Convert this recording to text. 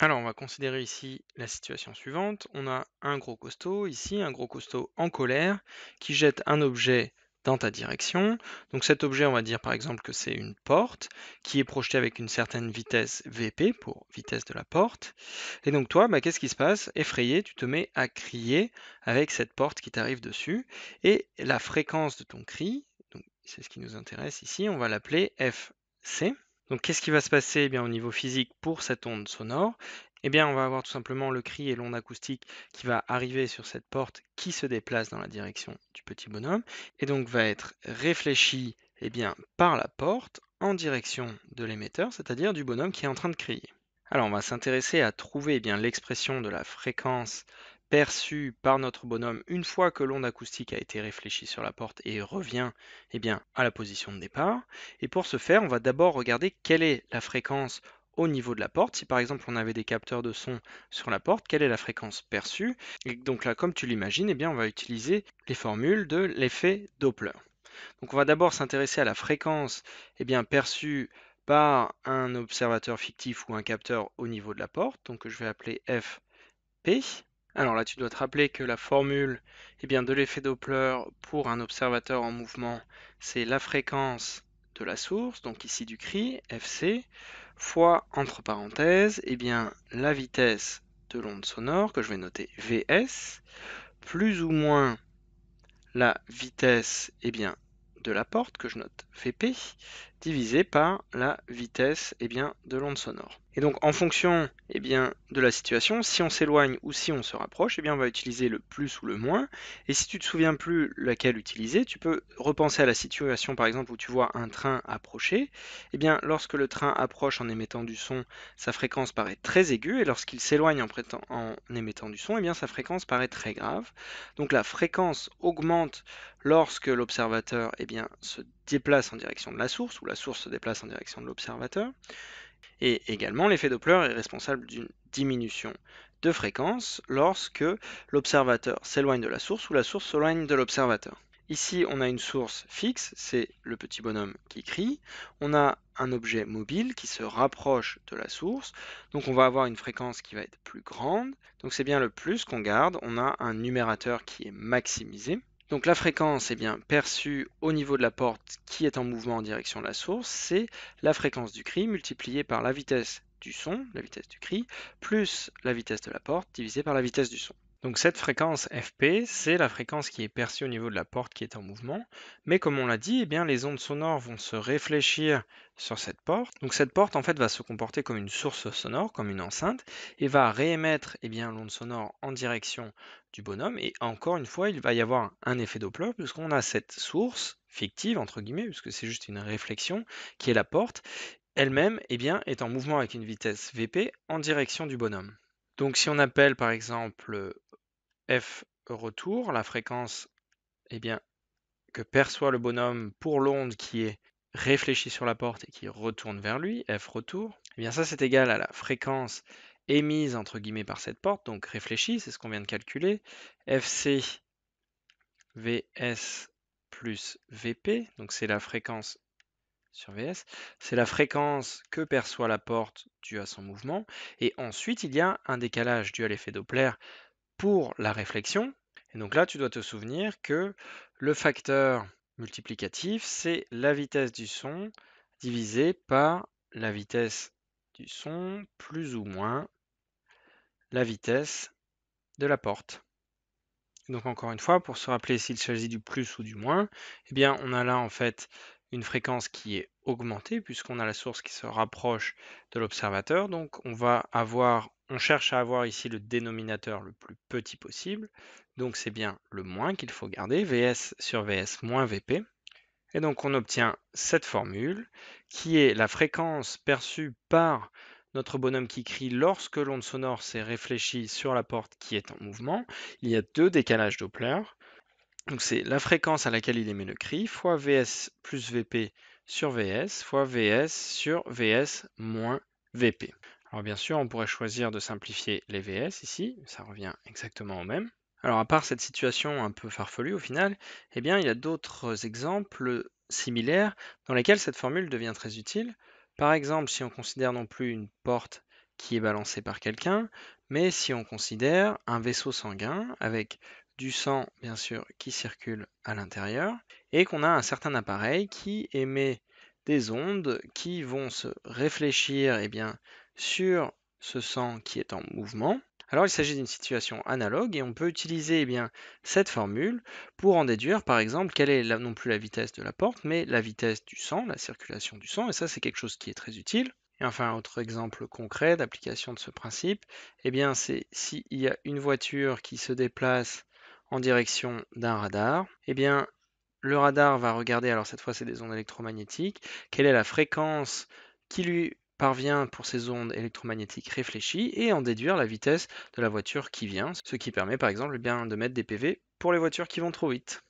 Alors, on va considérer ici la situation suivante. On a un gros costaud ici, un gros costaud en colère, qui jette un objet dans ta direction. Donc cet objet, on va dire par exemple que c'est une porte qui est projetée avec une certaine vitesse VP pour vitesse de la porte. Et donc toi, bah, qu'est-ce qui se passe Effrayé, tu te mets à crier avec cette porte qui t'arrive dessus. Et la fréquence de ton cri, c'est ce qui nous intéresse ici, on va l'appeler FC. Donc qu'est-ce qui va se passer eh bien, au niveau physique pour cette onde sonore eh bien, on va avoir tout simplement le cri et l'onde acoustique qui va arriver sur cette porte qui se déplace dans la direction du petit bonhomme et donc va être réfléchi eh bien, par la porte en direction de l'émetteur, c'est-à-dire du bonhomme qui est en train de crier. Alors, on va s'intéresser à trouver eh bien l'expression de la fréquence perçu par notre bonhomme une fois que l'onde acoustique a été réfléchie sur la porte et revient eh bien, à la position de départ. Et pour ce faire, on va d'abord regarder quelle est la fréquence au niveau de la porte. Si par exemple on avait des capteurs de son sur la porte, quelle est la fréquence perçue Et donc là, comme tu l'imagines, eh bien, on va utiliser les formules de l'effet Doppler. Donc on va d'abord s'intéresser à la fréquence eh bien, perçue par un observateur fictif ou un capteur au niveau de la porte, donc que je vais appeler FP. Alors là, tu dois te rappeler que la formule eh bien, de l'effet Doppler pour un observateur en mouvement, c'est la fréquence de la source, donc ici du cri, FC, fois, entre parenthèses, eh bien, la vitesse de l'onde sonore, que je vais noter VS, plus ou moins la vitesse eh bien, de la porte, que je note VP, divisé par la vitesse eh bien, de l'onde sonore. Et donc en fonction eh bien, de la situation, si on s'éloigne ou si on se rapproche, eh bien, on va utiliser le plus ou le moins. Et si tu ne te souviens plus laquelle utiliser, tu peux repenser à la situation par exemple où tu vois un train approcher. et bien, lorsque le train approche en émettant du son, sa fréquence paraît très aiguë et lorsqu'il s'éloigne en, en, émettant du son, bien, sa fréquence paraît très grave. Donc la fréquence augmente lorsque l'observateur se bien, se déplace en direction de la source, ou la source se déplace en direction de l'observateur. Et également, l'effet Doppler est responsable d'une diminution de fréquence lorsque l'observateur s'éloigne de la source ou la source s'éloigne de l'observateur. Ici, on a une source fixe, c'est le petit bonhomme qui crie. On a un objet mobile qui se rapproche de la source. Donc on va avoir une fréquence qui va être plus grande. Donc c'est bien le plus qu'on garde. On a un numérateur qui est maximisé. Donc la fréquence est eh bien, perçue au niveau de la porte qui est en mouvement en direction de la source, c'est la fréquence du cri multipliée par la vitesse du son, la vitesse du cri, plus la vitesse de la porte divisée par la vitesse du son. Donc cette fréquence fp, c'est la fréquence qui est perçue au niveau de la porte qui est en mouvement, mais comme on l'a dit, eh bien, les ondes sonores vont se réfléchir sur cette porte. Donc cette porte en fait va se comporter comme une source sonore, comme une enceinte, et va réémettre eh l'onde sonore en direction du bonhomme, et encore une fois, il va y avoir un effet Doppler, puisqu'on a cette source fictive, entre guillemets, puisque c'est juste une réflexion, qui est la porte, elle-même eh est en mouvement avec une vitesse Vp en direction du bonhomme. Donc si on appelle par exemple f retour, la fréquence eh bien, que perçoit le bonhomme pour l'onde qui est réfléchie sur la porte et qui retourne vers lui, f retour, eh bien ça c'est égal à la fréquence émise entre guillemets par cette porte, donc réfléchie, c'est ce qu'on vient de calculer, fc vs plus vp, donc c'est la fréquence sur vs, c'est la fréquence que perçoit la porte due à son mouvement, et ensuite il y a un décalage dû à l'effet Doppler pour la réflexion. Et donc là, tu dois te souvenir que le facteur multiplicatif, c'est la vitesse du son divisé par la vitesse du son plus ou moins la vitesse de la porte. Donc encore une fois, pour se rappeler s'il s'agit du plus ou du moins, eh bien on a là en fait une fréquence qui est augmentée puisqu'on a la source qui se rapproche de l'observateur. Donc on va avoir on cherche à avoir ici le dénominateur le plus petit possible, donc c'est bien le moins qu'il faut garder, Vs sur Vs moins Vp. Et donc on obtient cette formule qui est la fréquence perçue par notre bonhomme qui crie lorsque l'onde sonore s'est réfléchie sur la porte qui est en mouvement. Il y a deux décalages Doppler. Donc c'est la fréquence à laquelle il émet le cri fois Vs plus Vp sur Vs fois Vs sur Vs moins Vp. Alors bien sûr, on pourrait choisir de simplifier les VS ici, ça revient exactement au même. Alors à part cette situation un peu farfelue au final, eh bien il y a d'autres exemples similaires dans lesquels cette formule devient très utile. Par exemple, si on considère non plus une porte qui est balancée par quelqu'un, mais si on considère un vaisseau sanguin avec du sang bien sûr qui circule à l'intérieur et qu'on a un certain appareil qui émet des ondes qui vont se réfléchir eh bien, sur ce sang qui est en mouvement, alors il s'agit d'une situation analogue et on peut utiliser eh bien, cette formule pour en déduire par exemple quelle est non plus la vitesse de la porte, mais la vitesse du sang, la circulation du sang, et ça c'est quelque chose qui est très utile. Et enfin, un autre exemple concret d'application de ce principe, eh bien c'est s'il y a une voiture qui se déplace en direction d'un radar, eh bien le radar va regarder, alors cette fois c'est des ondes électromagnétiques, quelle est la fréquence qui lui parvient pour ces ondes électromagnétiques réfléchies et en déduire la vitesse de la voiture qui vient, ce qui permet par exemple eh bien de mettre des PV pour les voitures qui vont trop vite.